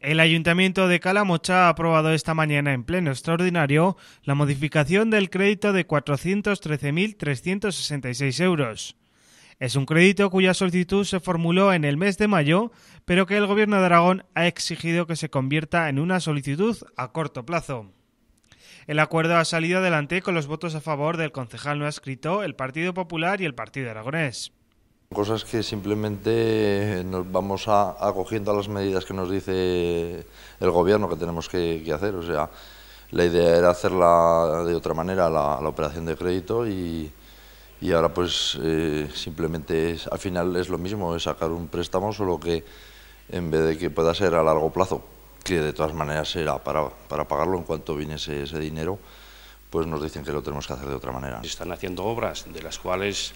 El Ayuntamiento de Calamocha ha aprobado esta mañana en pleno extraordinario la modificación del crédito de 413.366 euros. Es un crédito cuya solicitud se formuló en el mes de mayo, pero que el Gobierno de Aragón ha exigido que se convierta en una solicitud a corto plazo. El acuerdo ha salido adelante con los votos a favor del concejal no escrito, el Partido Popular y el Partido Aragonés. Cosas que simplemente eh, nos vamos a, acogiendo a las medidas que nos dice el gobierno que tenemos que, hacer. O sea, la idea era hacerla de otra manera, la, la operación de crédito, y, y ahora pues eh, simplemente es, al final es lo mismo, es sacar un préstamo, solo que en vez de que pueda ser a largo plazo, que de todas maneras era para, para pagarlo en cuanto viene ese, ese dinero, pues nos dicen que lo tenemos que hacer de otra manera. Se están haciendo obras de las cuales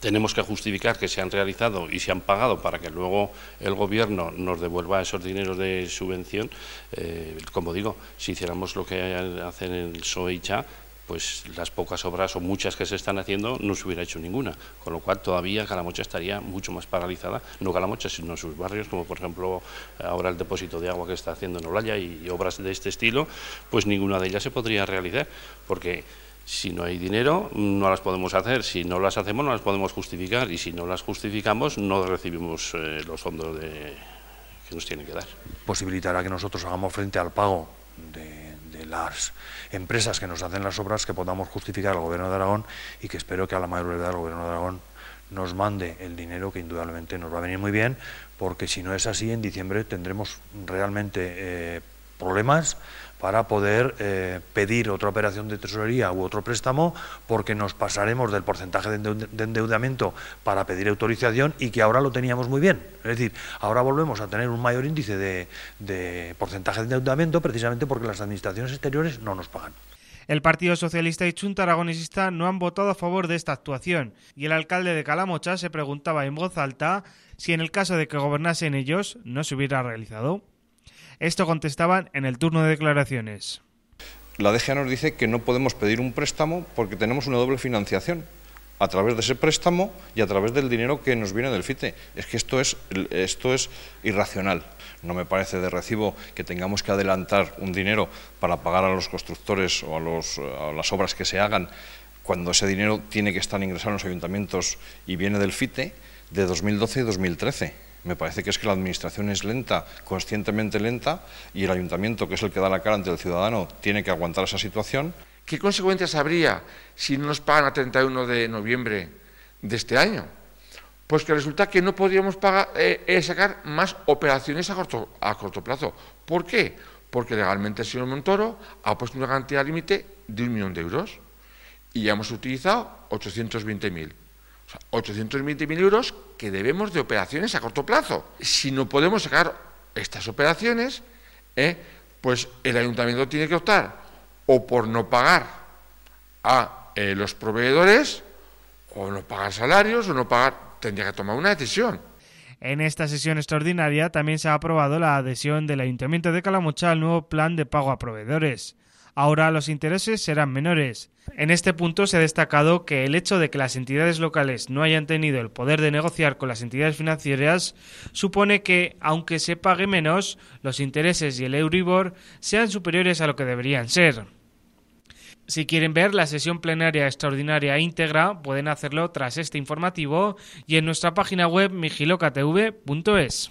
tenemos que justificar que se han realizado y se han pagado para que luego el Gobierno nos devuelva esos dineros de subvención, eh, como digo, si hiciéramos lo que hacen en el PSOE CHA, pues las pocas obras o muchas que se están haciendo no se hubiera hecho ninguna, con lo cual todavía Calamocha estaría mucho más paralizada, no Calamocha, sino sus barrios, como por ejemplo ahora el depósito de agua que está haciendo en Olaya y obras de este estilo, pues ninguna de ellas se podría realizar, porque si no hay dinero, no las podemos hacer. Si no las hacemos, no las podemos justificar. Y si no las justificamos, no recibimos eh, los fondos de, que nos tienen que dar. Posibilitará que nosotros hagamos frente al pago de, las empresas que nos hacen las obras, que podamos justificar al Gobierno de Aragón y que espero que a la mayor mayoría del Gobierno de Aragón nos mande el dinero que indudablemente nos va a venir muy bien, porque si no es así, en diciembre tendremos realmente... Eh, problemas para poder eh, pedir otra operación de tesorería u otro préstamo porque nos pasaremos del porcentaje de endeudamiento para pedir autorización y que ahora lo teníamos muy bien. Es decir, ahora volvemos a tener un mayor índice de, de porcentaje de endeudamiento precisamente porque las administraciones exteriores no nos pagan. El Partido Socialista y Chunta Aragonesista no han votado a favor de esta actuación y el alcalde de Calamocha se preguntaba en voz alta si en el caso de que gobernasen ellos no se hubiera realizado. Esto contestaban en el turno de declaraciones. La DGA nos dice que no podemos pedir un préstamo porque tenemos una doble financiación a través de ese préstamo y a través del dinero que nos viene del FITE. Es que esto es, esto es irracional. No me parece de recibo que tengamos que adelantar un dinero para pagar a los constructores o a, a las obras que se hagan cuando ese dinero tiene que estar ingresado en los ayuntamientos y viene del FITE de 2012 y 2013. Me parece que es que la administración es lenta, conscientemente lenta, y el ayuntamiento, que es el que da la cara ante el ciudadano, tiene que aguantar esa situación. ¿Qué consecuencias habría si no nos pagan a 31 de noviembre de este año? Pues que resulta que no podríamos eh, eh, sacar más operaciones a corto, a corto plazo. ¿Por qué? Porque legalmente el señor Montoro ha puesto una cantidad límite de un millón de euros y ya hemos utilizado 820.000. O sea, 820.000 euros que debemos de operaciones a corto plazo. Si no podemos sacar estas operaciones, ¿eh? pues el ayuntamiento tiene que optar o por no pagar a eh, los proveedores, o no pagar salarios, o no pagar, tendría que tomar una decisión. En esta sesión extraordinaria también se ha aprobado la adhesión del Ayuntamiento de Calamocha al nuevo plan de pago a proveedores. Ahora los intereses serán menores. En este punto se ha destacado que el hecho de que las entidades locales no hayan tenido el poder de negociar con las entidades financieras supone que, aunque se pague menos, los intereses y el Euribor sean superiores a lo que deberían ser. Si quieren ver la sesión plenaria extraordinaria íntegra, pueden hacerlo tras este informativo y en nuestra página web migilocatv.es.